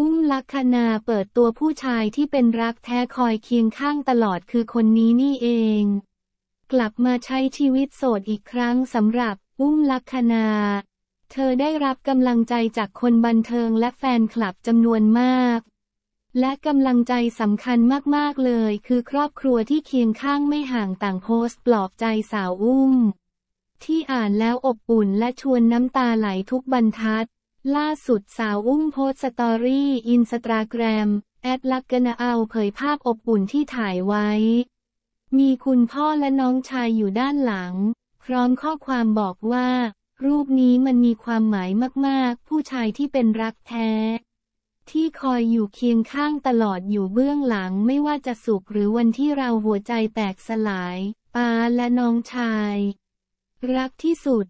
อุ้มลักคณาเปิดตัวผู้ชายที่เป็นรักแท้คอยเคียงข้างตลอดคือคนนี้นี่เอง กลับมาใช้ชีวิตโสดอีกครั้งสำหรับ อุ้มลักคณาเธอได้รับกำลังใจจากคนบันเทิงและแฟนคลับจำนวนมาก และกำลังใจสำคัญมากๆเลย คือครอบครัวที่เคียงข้างไม่ห่างต่างโพสต์ปลอบใจสาวอุ้ม ที่อ่านแล้วอบอุ่นและชวนน้ำตาไหลทุกบรรทัดล่าสุดสาวอุ้มโพสสตอรี่ อินสตาแกรม แอดลักกนาเอาเผยภาพอบอุ่นที่ถ่ายไว้ มีคุณพ่อและน้องชายอยู่ด้านหลัง พร้อมข้อความบอกว่า รูปนี้มันมีความหมายมากๆ ผู้ชายที่เป็นรักแท้ ที่คอยอยู่เคียงข้างตลอดอยู่เบื้องหลังไม่ว่าจะสุขหรือวันที่เราหัวใจแตกสลายป้าและน้องชาย รักที่สุด